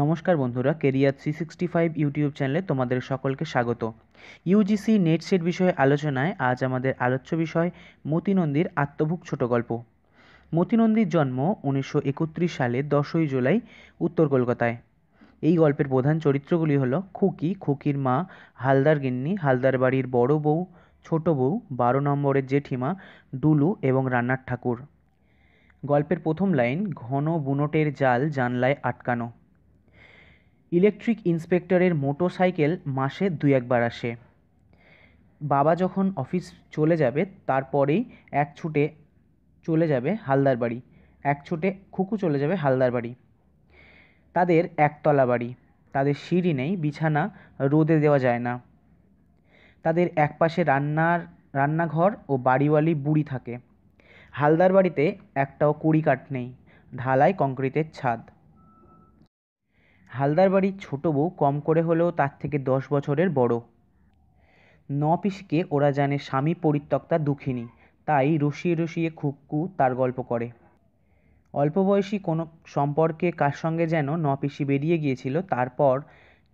নমস্কার বন্ধুরা career three sixty five YouTube চ্যানেলে তোমাদের সকলকে স্বাগত ইউজিসি নেট সেট বিষয়ে আলোচনায় আজ আমাদের আলোচ্য বিষয় মতিনন্দীর আত্মভুক ছোট গল্প মতিনন্দীর জন্ম উনিশশো একত্রিশ সালে দশই জুলাই উত্তর কলকাতায় এই গল্পের প্রধান চরিত্রগুলি হল খুকি খুকির মা হালদার গিন্নি হালদার বাড়ির বড় বউ ছোট বউ বারো নম্বরের জেঠিমা ডুলু এবং রান্নার ঠাকুর গল্পের প্রথম লাইন ঘন বুনটের জাল জানলায় আটকানো ইলেকট্রিক ইন্সপেক্টরের মোটর সাইকেল মাসে দু একবার আসে বাবা যখন অফিস চলে যাবে তারপরেই এক ছুটে চলে যাবে হালদার বাড়ি এক ছুটে খুকু চলে যাবে হালদার বাড়ি তাদের একতলা বাড়ি তাদের সিঁড়ি নেই বিছানা রোদে দেওয়া যায় না তাদের একপাশে রান্নার রান্নাঘর ও বাড়িওয়ালি বুড়ি থাকে হালদার বাড়িতে একটাও কুড়ি কাঠ নেই ঢালাই কংক্রিটের ছাদ হালদার বাড়ির ছোটো বউ কম করে হলেও তার থেকে দশ বছরের বড় ন পিসিকে ওরা জানে স্বামী পরিত্যক্তা দুঃখিনী তাই রসিয়ে রসিয়ে খুকু তার গল্প করে অল্প বয়সী কোনো সম্পর্কে কার সঙ্গে যেন ন পিসি বেরিয়ে গিয়েছিল তারপর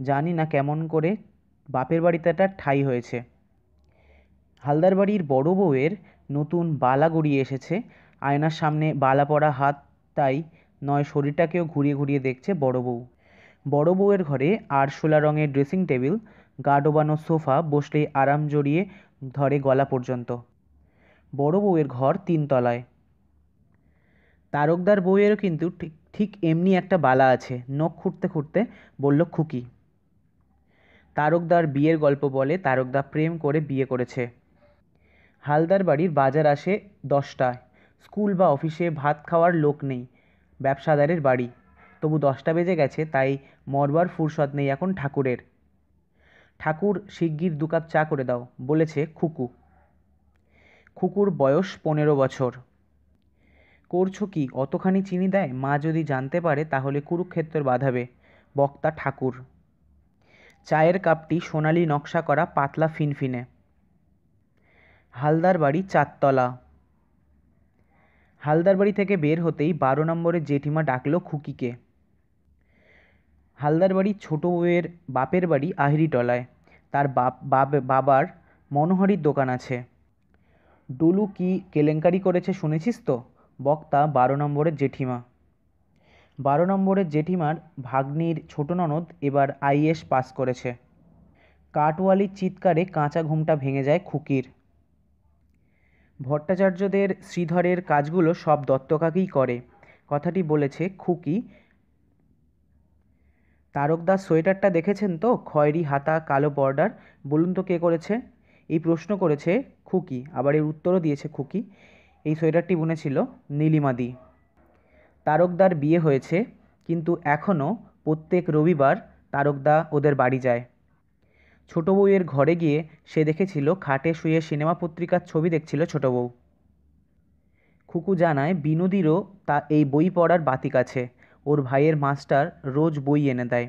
জানি না কেমন করে বাপের বাড়িতে একটা ঠাই হয়েছে হালদার বাড়ির বড় বউয়ের নতুন বালা গড়িয়ে এসেছে আয়নার সামনে বালা পড়া হাত তাই নয় শরীরটাকেও ঘুরিয়ে ঘুরিয়ে দেখছে বড় বউ বড় বউয়ের ঘরে আরশোলা রঙের ড্রেসিং টেবিল গা ডোবানো সোফা বসলে আরাম জড়িয়ে ধরে গলা পর্যন্ত বড় বউয়ের ঘর তিনতলায় তারকদার বউয়েরও কিন্তু ঠিক ঠিক এমনি একটা বালা আছে নখ খুঁড়তে খুঁড়তে বলল খুকি তারকদার বিয়ের গল্প বলে তারকদা প্রেম করে বিয়ে করেছে হালদার বাড়ির বাজার আসে দশটায় স্কুল বা অফিসে ভাত খাওয়ার লোক নেই ব্যবসাদারের বাড়ি তবু দশটা বেজে গেছে তাই মরবার ফুরসত নেই এখন ঠাকুরের ঠাকুর শিগগির দু কাপ চা করে দাও বলেছে খুকু খুকুর বয়স পনেরো বছর করছো কি অতখানি চিনি দেয় মা যদি জানতে পারে তাহলে কুরুক্ষেত্র বাঁধাবে বক্তা ঠাকুর চায়ের কাপটি সোনালি নকশা করা পাতলা ফিনফিনে হালদার বাড়ি চারতলা হালদার বাড়ি থেকে বের হতেই বারো নম্বরে জেঠিমা ডাকলো খুকিকে হালদার বাড়ির ছোটো বউয়ের বাপের বাড়ি আহিরিটলায় তার বাপ বাবার মনোহরির দোকান আছে ডুলু কি কেলেঙ্কারি করেছে শুনেছিস তো বক্তা বারো নম্বরের জেঠিমা বারো নম্বরের জেঠিমার ভাগ্নির ছোট ননদ এবার আইএস পাস করেছে কাটওয়ালির চিৎকারে কাঁচা ঘুমটা ভেঙে যায় খুকির ভট্টাচার্যদের শ্রীধরের কাজগুলো সব দত্তকাকেই করে কথাটি বলেছে খুকি তারকদার সোয়েটারটা দেখেছেন তো খয়েরি হাতা কালো বর্ডার বলুন তো কে করেছে এই প্রশ্ন করেছে খুকি আবার এর উত্তরও দিয়েছে খুকি এই সোয়েটারটি বুনেছিল নীলিমাদি তারকদার বিয়ে হয়েছে কিন্তু এখনও প্রত্যেক রবিবার তারকদা ওদের বাড়ি যায় ছোট বউয়ের ঘরে গিয়ে সে দেখেছিল খাটে শুয়ে সিনেমা পত্রিকার ছবি দেখছিল ছোট বউ খুকু জানায় বিনোদিরও তা এই বই পড়ার বাতিক আছে ওর ভাইয়ের মাস্টার রোজ বই এনে দেয়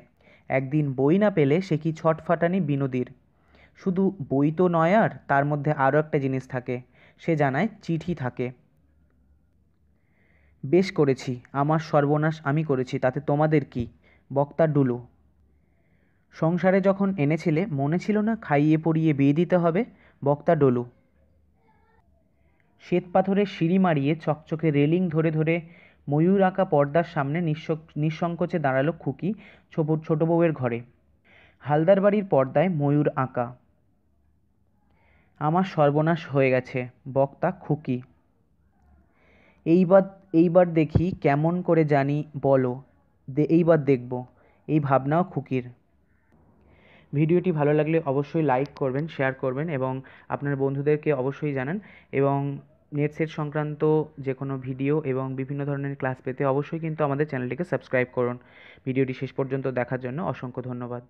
একদিন বই না পেলে সে কি ছটফাটানি বিনোদীর শুধু বই তো নয় আর তার মধ্যে আরও একটা জিনিস থাকে সে জানায় চিঠি থাকে বেশ করেছি আমার সর্বনাশ আমি করেছি তাতে তোমাদের কি বক্তা ডুলু সংসারে যখন এনেছিলে মনে ছিল না খাইয়ে পড়িয়ে বিয়ে দিতে হবে বক্তা ডলু শ্বেত পাথরের সিঁড়ি মারিয়ে চকচকে রেলিং ধরে ধরে ময়ূর আঁকা পর্দার সামনে নিঃসংকোচে দাঁড়ালো খুকি ছোট বউয়ের ঘরে হালদার বাড়ির পর্দায় ময়ূর আঁকা আমার সর্বনাশ হয়ে গেছে বক্তা খুকি এইবার এইবার দেখি কেমন করে জানি বলো এইবার দেখব এই ভাবনাও খুকির ভিডিওটি ভালো লাগলে অবশ্যই লাইক করবেন শেয়ার করবেন এবং আপনার বন্ধুদেরকে অবশ্যই জানান এবং নেট সংক্রান্ত যে কোনো ভিডিও এবং বিভিন্ন ধরনের ক্লাস পেতে অবশ্যই কিন্তু আমাদের চ্যানেলটিকে সাবস্ক্রাইব করুন ভিডিওটি শেষ পর্যন্ত দেখার জন্য অসংখ্য ধন্যবাদ